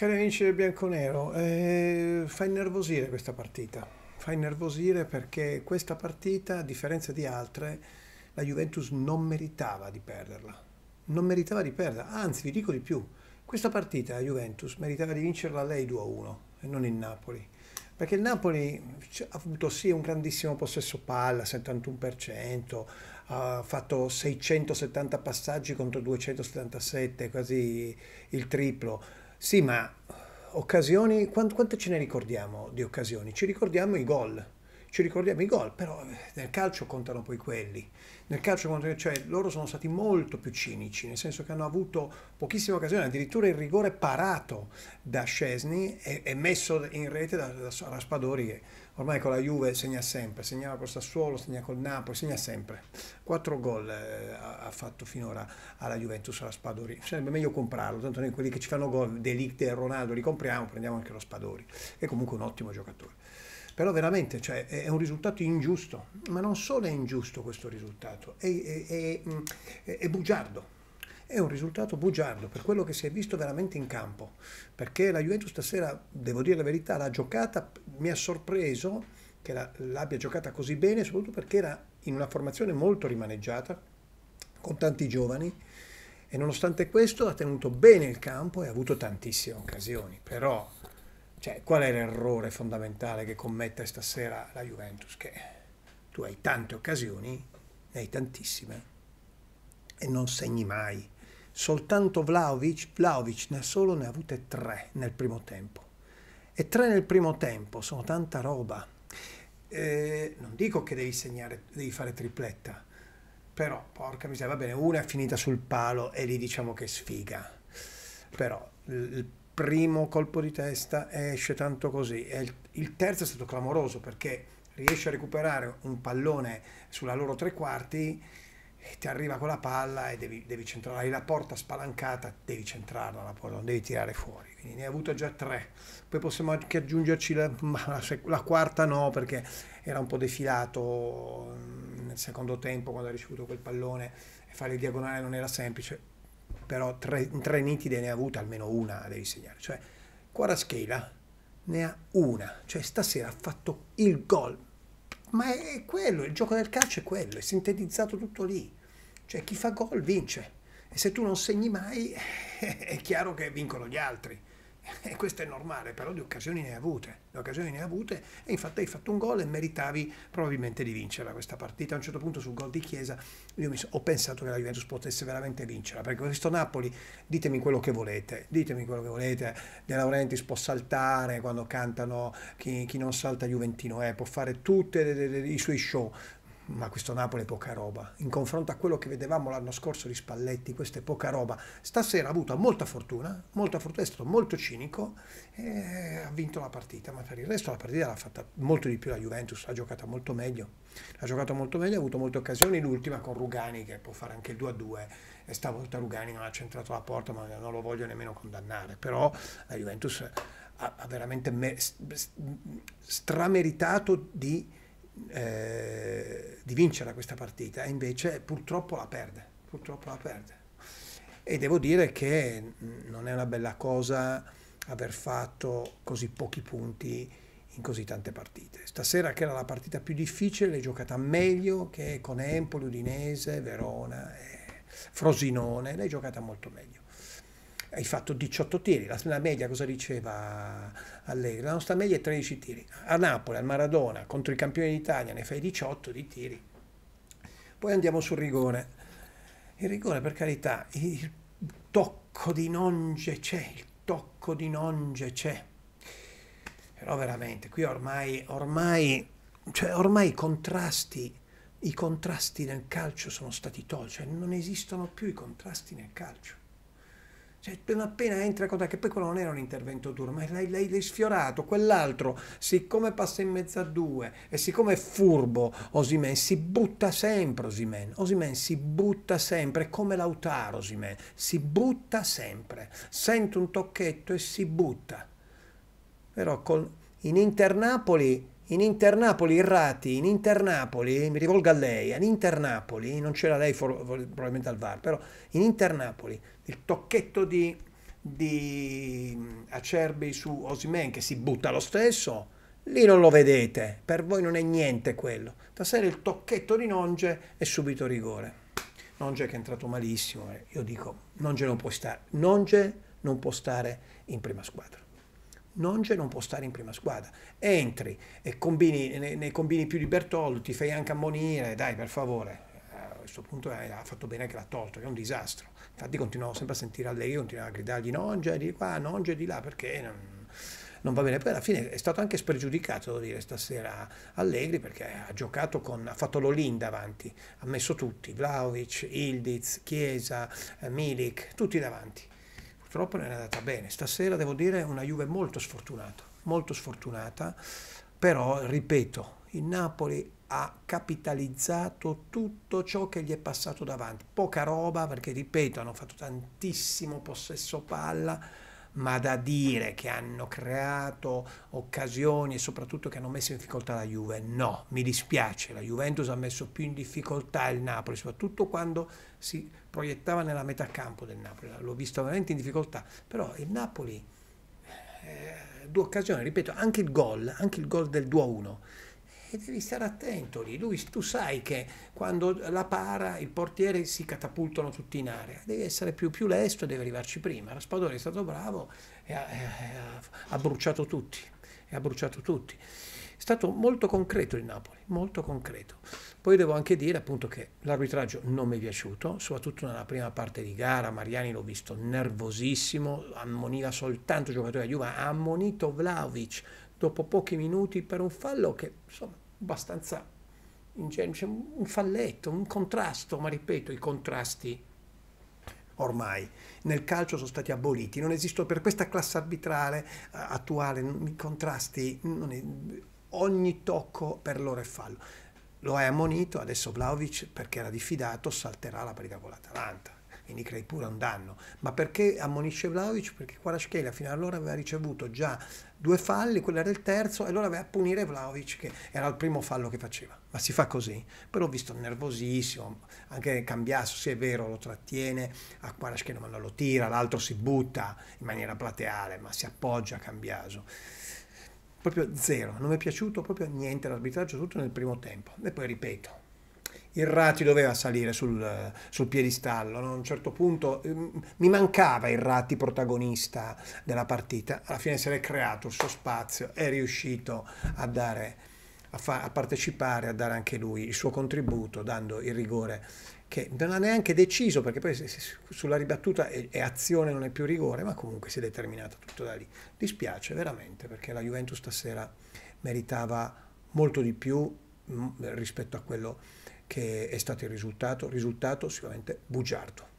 Cari amici del bianconero, eh, fa innervosire questa partita. Fa innervosire perché questa partita, a differenza di altre, la Juventus non meritava di perderla. Non meritava di perderla, anzi vi dico di più. Questa partita la Juventus meritava di vincerla lei 2-1 e non il Napoli. Perché il Napoli ha avuto sì un grandissimo possesso palla, 71%, ha fatto 670 passaggi contro 277, quasi il triplo sì, ma occasioni, quante ce ne ricordiamo di occasioni? Ci ricordiamo i gol, ci ricordiamo i gol, però eh, nel calcio contano poi quelli. Nel calcio contano, cioè loro sono stati molto più cinici, nel senso che hanno avuto pochissime occasioni, addirittura il rigore parato da Scesni e, e messo in rete da, da Raspadori che ormai con la Juve segna sempre, segnava con Sassuolo, segna col Napoli, segna sempre. Quattro gol eh, ha fatto finora alla Juventus Raspadori, sarebbe meglio comprarlo, tanto noi quelli che ci fanno gol, Delict e Ronaldo li compriamo, prendiamo anche Raspadori, che è comunque un ottimo giocatore. Però veramente cioè, è un risultato ingiusto, ma non solo è ingiusto questo risultato, è, è, è, è bugiardo è un risultato bugiardo per quello che si è visto veramente in campo, perché la Juventus stasera, devo dire la verità, l'ha giocata, mi ha sorpreso che l'abbia giocata così bene, soprattutto perché era in una formazione molto rimaneggiata, con tanti giovani, e nonostante questo ha tenuto bene il campo e ha avuto tantissime occasioni, però cioè, qual è l'errore fondamentale che commette stasera la Juventus? Che tu hai tante occasioni, ne hai tantissime, e non segni mai. Soltanto Vlaovic, Vlaovic ne ha solo ne ha avute tre nel primo tempo. E tre nel primo tempo sono tanta roba. Eh, non dico che devi segnare, devi fare tripletta, però porca miseria, va bene, una è finita sul palo e lì diciamo che sfiga. Però il primo colpo di testa esce tanto così. Il, il, terzo è stato clamoroso perché riesce a recuperare un pallone sulla loro tre quarti e ti arriva con la palla e devi, devi centrare. Hai la porta spalancata, devi centrarla la porta, non devi tirare fuori. Quindi ne hai avuto già tre. Poi possiamo anche aggiungerci la, la, la quarta no perché era un po' defilato mm, nel secondo tempo quando ha ricevuto quel pallone e fare il diagonale non era semplice però tre, tre nitide ne ha avute almeno una, devi segnare. Cioè, Quaraschela ne ha una, cioè stasera ha fatto il gol. Ma è quello, il gioco del calcio è quello, è sintetizzato tutto lì. Cioè chi fa gol vince. E se tu non segni mai, è chiaro che vincono gli altri. E questo è normale, però di occasioni ne ha avute, di occasioni ne ha avute e infatti hai fatto un gol e meritavi probabilmente di vincere questa partita. A un certo punto sul gol di Chiesa io so, ho pensato che la Juventus potesse veramente vincerla, perché questo Napoli, ditemi quello che volete, ditemi quello che volete, De Laurentiis può saltare quando cantano chi, chi non salta Juventino, eh, può fare tutti i suoi show, ma questo Napoli è poca roba. In confronto a quello che vedevamo l'anno scorso di Spalletti, questa è poca roba. Stasera ha avuto molta fortuna, molta fortuna, è stato molto cinico e ha vinto la partita, ma per il resto la partita l'ha fatta molto di più la Juventus, l'ha giocata molto meglio. L'ha giocata molto meglio, ha avuto molte occasioni, l'ultima con Rugani che può fare anche il 2-2 e stavolta Rugani non ha centrato la porta, ma non lo voglio nemmeno condannare, però la Juventus ha, ha veramente strameritato di... Eh, di vincere questa partita, e invece purtroppo la perde, purtroppo la perde. E devo dire che non è una bella cosa aver fatto così pochi punti in così tante partite. Stasera che era la partita più difficile, l'hai giocata meglio che con Empoli, Udinese, Verona, Frosinone, l'hai giocata molto meglio hai fatto 18 tiri, la, la media cosa diceva Allegri? La nostra media è 13 tiri, a Napoli, al Maradona, contro i campioni d'Italia ne fai 18 di tiri. Poi andiamo sul rigore, il rigore per carità, il tocco di nonge c'è, il tocco di nonge c'è, però veramente qui ormai, ormai, cioè ormai i contrasti i contrasti nel calcio sono stati tolti, cioè non esistono più i contrasti nel calcio. Cioè, appena entra con te, che poi quello non era un intervento duro, ma lei l'hai, sfiorato, quell'altro, siccome passa in mezzo a due e siccome è furbo, Osimen si butta sempre, Osimen, Osimen si butta sempre, è come Lautaro, Osimen, si butta sempre, sente un tocchetto e si butta. Però con, in Inter Napoli in Internapoli, Irrati, in Internapoli, mi rivolgo a lei, in Internapoli, non c'era lei for, probabilmente al VAR, però in Internapoli, il tocchetto di, di Acerbi su Osimen che si butta lo stesso, lì non lo vedete, per voi non è niente quello. Stasera il tocchetto di Nonge è subito rigore. Nonge che è entrato malissimo, eh, io dico, Nonge non può stare, Nonge non può stare in prima squadra. Nonge non può stare in prima squadra. Entri e combini, ne, ne combini più di Bertoldo, ti fai anche ammonire, dai per favore. Eh, a questo punto eh, ha fatto bene che l'ha tolto, che è un disastro. Infatti continuavo sempre a sentire Allegri, continuavo a gridargli Nonge di qua, Nonge di là, perché non, non, va bene. Poi alla fine è stato anche spregiudicato, devo dire, stasera Allegri, perché ha giocato con, ha fatto l'Olin davanti, ha messo tutti, Vlaovic, Ildiz, Chiesa, eh, Milik, tutti davanti purtroppo non è andata bene. Stasera devo dire una Juve molto sfortunata, molto sfortunata, però ripeto, il Napoli ha capitalizzato tutto ciò che gli è passato davanti, poca roba perché ripeto hanno fatto tantissimo possesso palla, ma da dire che hanno creato occasioni e soprattutto che hanno messo in difficoltà la Juve, no, mi dispiace, la Juventus ha messo più in difficoltà il Napoli, soprattutto quando si proiettava nella metà campo del Napoli, l'ho visto veramente in difficoltà, però il Napoli, eh, due occasioni, ripeto, anche il gol, anche il gol del 2-1 e devi stare attento lì. Lui, tu sai che quando la para il portiere si catapultano tutti in area, devi essere più, più lesto, devi arrivarci prima. Raspadori è stato bravo e ha, ha, ha bruciato tutti, e ha bruciato tutti. È stato molto concreto il Napoli, molto concreto. Poi devo anche dire appunto che l'arbitraggio non mi è piaciuto, soprattutto nella prima parte di gara, Mariani l'ho visto nervosissimo, ammoniva soltanto il giocatore della Juve, ha ammonito Vlaovic dopo pochi minuti per un fallo che insomma abbastanza ingenuo, cioè un falletto, un contrasto, ma ripeto i contrasti ormai nel calcio sono stati aboliti, non esistono per questa classe arbitrale eh, attuale, i contrasti, è, ogni tocco per loro è fallo. Lo è ammonito, adesso Vlaovic perché era diffidato salterà la partita con l'Atalanta quindi crei pure un danno. Ma perché ammonisce Vlaovic? Perché Quaraschela fino allora aveva ricevuto già due falli, quello era il terzo, e allora aveva a punire Vlaovic, che era il primo fallo che faceva. Ma si fa così. Però ho visto nervosissimo, anche Cambiasso, se è vero, lo trattiene, a Quaraschela ma non lo tira, l'altro si butta in maniera plateale, ma si appoggia a Cambiaso proprio zero, non mi è piaciuto proprio niente l'arbitraggio, tutto nel primo tempo. E poi ripeto, il Ratti doveva salire sul, sul piedistallo, no? a un certo punto ehm, mi mancava il Ratti protagonista della partita, alla fine si era creato il suo spazio, è riuscito a dare, a, fa, a partecipare, a dare anche lui il suo contributo, dando il rigore che non ha neanche deciso, perché poi sulla ribattuta è, azione, non è più rigore, ma comunque si è determinato tutto da lì. Dispiace veramente, perché la Juventus stasera meritava molto di più mm, rispetto a quello che è stato il risultato, risultato sicuramente bugiardo.